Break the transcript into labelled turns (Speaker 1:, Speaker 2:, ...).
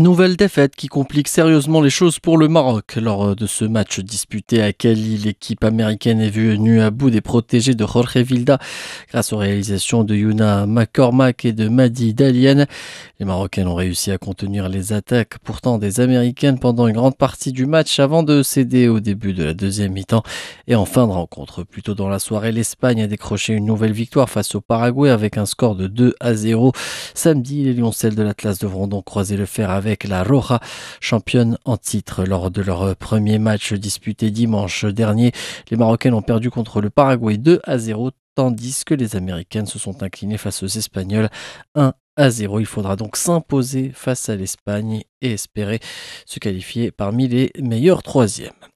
Speaker 1: Nouvelle défaite qui complique sérieusement les choses pour le Maroc. Lors de ce match disputé à Cali, l'équipe américaine est venue à bout des protégés de Jorge Vilda grâce aux réalisations de Yuna McCormack et de Madi Dalian. Les Marocains ont réussi à contenir les attaques pourtant des Américaines pendant une grande partie du match avant de céder au début de la deuxième mi-temps. Et en fin de rencontre, plutôt dans la soirée, l'Espagne a décroché une nouvelle victoire face au Paraguay avec un score de 2 à 0. Samedi, les Lyoncelles de l'Atlas devront donc croiser le fer avec avec la Roja, championne en titre. Lors de leur premier match disputé dimanche dernier, les Marocaines ont perdu contre le Paraguay 2 à 0 tandis que les Américaines se sont inclinées face aux Espagnols 1 à 0. Il faudra donc s'imposer face à l'Espagne et espérer se qualifier parmi les meilleurs troisièmes.